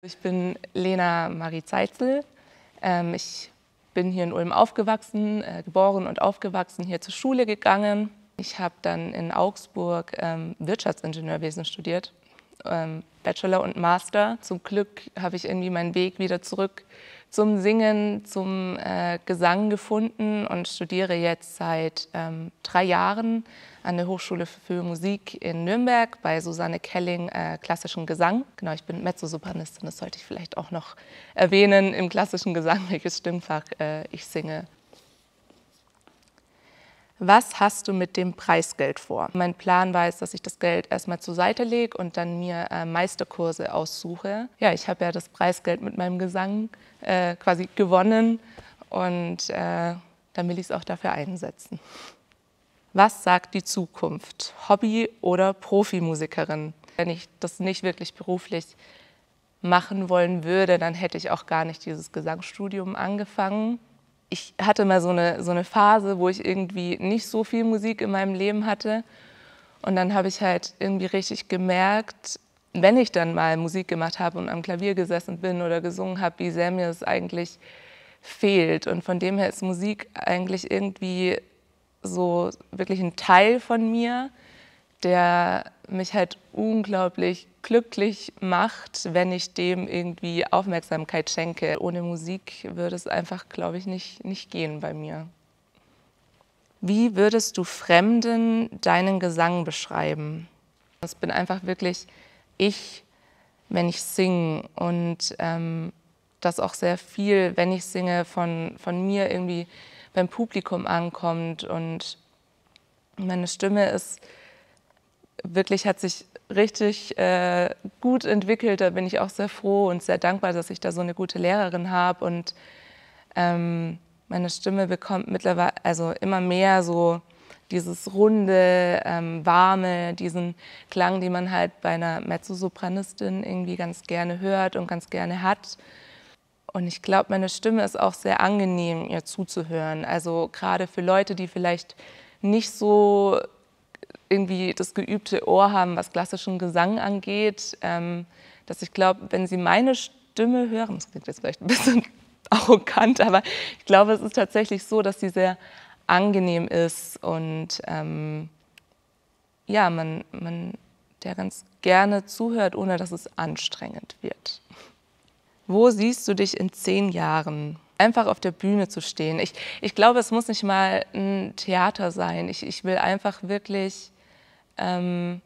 Ich bin Lena Marie Zeitzel. Ähm, ich bin hier in Ulm aufgewachsen, äh, geboren und aufgewachsen, hier zur Schule gegangen. Ich habe dann in Augsburg ähm, Wirtschaftsingenieurwesen studiert ähm, Bachelor und Master. Zum Glück habe ich irgendwie meinen Weg wieder zurück zum Singen, zum äh, Gesang gefunden und studiere jetzt seit ähm, drei Jahren an der Hochschule für Musik in Nürnberg bei Susanne Kelling äh, klassischen Gesang. Genau, ich bin Mezzosopranistin, das sollte ich vielleicht auch noch erwähnen, im klassischen Gesang, welches Stimmfach äh, ich singe was hast du mit dem Preisgeld vor? Mein Plan war es, dass ich das Geld erstmal zur Seite lege und dann mir äh, Meisterkurse aussuche. Ja, ich habe ja das Preisgeld mit meinem Gesang äh, quasi gewonnen und äh, dann will ich es auch dafür einsetzen. Was sagt die Zukunft? Hobby oder Profimusikerin? Wenn ich das nicht wirklich beruflich machen wollen würde, dann hätte ich auch gar nicht dieses Gesangsstudium angefangen ich hatte mal so eine, so eine Phase, wo ich irgendwie nicht so viel Musik in meinem Leben hatte. Und dann habe ich halt irgendwie richtig gemerkt, wenn ich dann mal Musik gemacht habe und am Klavier gesessen bin oder gesungen habe, wie sehr mir es eigentlich fehlt. Und von dem her ist Musik eigentlich irgendwie so wirklich ein Teil von mir, der mich halt unglaublich glücklich macht, wenn ich dem irgendwie Aufmerksamkeit schenke. Ohne Musik würde es einfach, glaube ich, nicht, nicht gehen bei mir. Wie würdest du Fremden deinen Gesang beschreiben? Das bin einfach wirklich ich, wenn ich singe und ähm, das auch sehr viel, wenn ich singe, von, von mir irgendwie beim Publikum ankommt und meine Stimme ist wirklich hat sich richtig äh, gut entwickelt. Da bin ich auch sehr froh und sehr dankbar, dass ich da so eine gute Lehrerin habe. Und ähm, meine Stimme bekommt mittlerweile also immer mehr so dieses runde, ähm, warme, diesen Klang, den man halt bei einer Mezzosopranistin irgendwie ganz gerne hört und ganz gerne hat. Und ich glaube, meine Stimme ist auch sehr angenehm, ihr zuzuhören. Also gerade für Leute, die vielleicht nicht so irgendwie das geübte Ohr haben, was klassischen Gesang angeht, ähm, dass ich glaube, wenn sie meine Stimme hören, das klingt jetzt vielleicht ein bisschen arrogant, aber ich glaube, es ist tatsächlich so, dass sie sehr angenehm ist und ähm, ja, man, man der ganz gerne zuhört, ohne dass es anstrengend wird. Wo siehst du dich in zehn Jahren? einfach auf der Bühne zu stehen. Ich, ich glaube, es muss nicht mal ein Theater sein. Ich, ich will einfach wirklich ähm,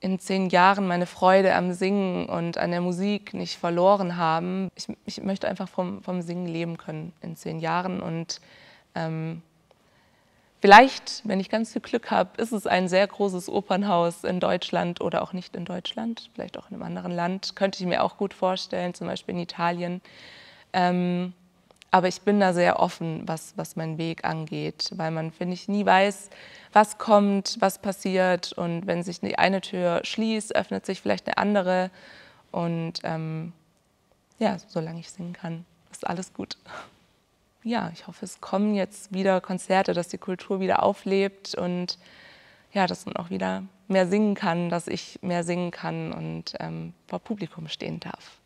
in zehn Jahren meine Freude am Singen und an der Musik nicht verloren haben. Ich, ich möchte einfach vom, vom Singen leben können in zehn Jahren. Und ähm, vielleicht, wenn ich ganz viel Glück habe, ist es ein sehr großes Opernhaus in Deutschland oder auch nicht in Deutschland, vielleicht auch in einem anderen Land. Könnte ich mir auch gut vorstellen, zum Beispiel in Italien. Ähm, aber ich bin da sehr offen, was, was meinen Weg angeht, weil man, finde ich, nie weiß, was kommt, was passiert. Und wenn sich eine Tür schließt, öffnet sich vielleicht eine andere. Und ähm, ja, solange ich singen kann, ist alles gut. Ja, ich hoffe, es kommen jetzt wieder Konzerte, dass die Kultur wieder auflebt und ja, dass man auch wieder mehr singen kann, dass ich mehr singen kann und ähm, vor Publikum stehen darf.